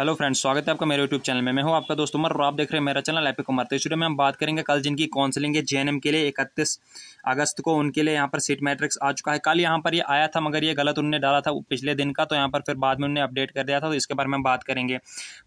hello friends स्वागत है आपका मेरे यूट्यूब चैनल में मैं हूं आपका दोस्त उमर और आप देख रहे हैं मेरा चैनल एपिक कुमार तो इस वीडियो में हम बात करेंगे कल जिनकी काउंसलिंग है जेएनएम के लिए इकतीस अगस्त को उनके लिए यहां पर सीट मैट्रिक्स आ चुका है कल यहां पर ये आया था मगर ये गलत उन्होंने डाला था पिछले दिन का तो यहाँ पर फिर बाद में उन्होंने अपडेट कर दिया था तो इसके बारे में हम बात करेंगे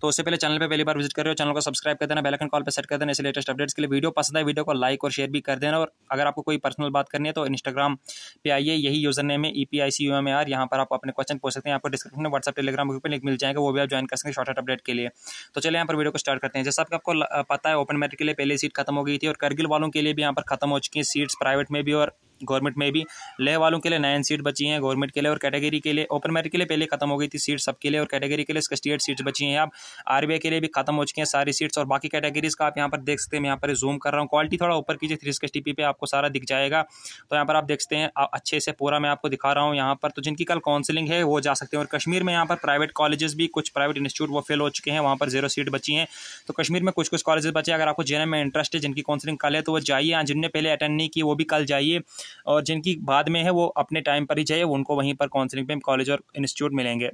तो उससे पहले चैनल पर पहली बार विजिट कर रहे हो चैनल को सब्सक्राइब कर देना बेलकन कॉल पर सेट कर देना इस लेटेस्ट अपडेट्स के लिए वीडियो पसंद है वीडियो को लाइक और शेयर भी कर देना और अगर आपको कोई पर्सनल बात करनी है तो इंस्टाग्राम पे आइए यही यूजर नेम है E P I C U M R यहाँ पर आप अपने क्वेश्चन पूछ सकते हैं आपको डिस्क्रिप्शन में व्हाट्सअप टेलीग्राम ग्रुप पर लिंक मिल जाएगा वो भी आप ज्वाइन कर सकते हैं शॉर्ट अपडेट के लिए तो चलिए यहाँ पर वीडियो को स्टार्ट करते हैं जैसा आपको पता है ओपन मेरिट के लिए पहले सीट खत्म हो गई थी और करगिल वालों के लिए भी यहाँ पर खत्म हो चुकी है सीट्स प्राइवेट में भी और गवर्नमेंट में भी ले वालों के लिए नाइन सीट बची हैं गवर्नमेंट के लिए और कैटेगरी के लिए ओपन मेरिट के लिए पहले खत्म हो गई थी सीट सबके लिए और कैटेगरी के लिए सिक्सटी एट सीट्स बची हैं आप आर के लिए भी खत्म हो चुकी हैं सारी सीट्स और बाकी कैटेगरीज का आप यहाँ पर देख सकते हैं यहाँ पर जूम कर रहा हूँ क्वालिटी थोड़ा ऊपर कीजिए थ्री सिक्सटी पी पे आपको सारा दिख जाएगा तो यहाँ पर आप देख सकते हैं अच्छे से पूरा मैं आपको दिखा रहा हूँ यहाँ पर तो जिनकी कल काउंसिलिंग है वो जा सकते हैं और कश्मीर में यहाँ पर प्राइवेट कॉलेजेस भी कुछ प्राइवेट इंस्टीट्यूट वो फेल हो चुके हैं वहाँ पर जीरो सीट बची हैं तो कश्मीर में कुछ कुछ कॉलेजेस बचे अगर आपको जेन में इंटरेस्ट है जिनकी काउंसिलिंग कल है तो वो जाइए हाँ, जिनने पहले अटेंड नहीं की वो भी कल जाइए और जिनकी बाद में है वो अपने टाइम पर ही चाहिए उनको वहीं पर काउंसलिंग पे कॉलेज और इंस्टीट्यूट मिलेंगे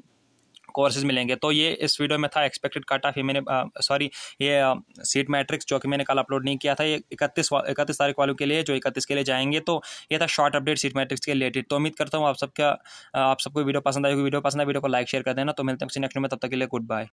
कोर्सेज मिलेंगे तो ये इस वीडियो में था एक्सपेक्टेड कट ऑफ ये मैंने सॉरी ये सीट मैट्रिक्स जो कि मैंने कल अपलोड नहीं किया था ये इकतीस इकतीस तारीख वालों के लिए जो इकतीस के लिए जाएंगे तो ये था शॉर्ट अपडेट सीट मैट्रिक्स के रिलेटेड तो उम्मीद करता हूँ आप सबका आप सबको वीडियो पसंद आएगी वीडियो पसंद है वीडियो को लाइक शेयर कर देना तो मिलते हैं नेक्स्ट में तब तक के लिए गुड बाय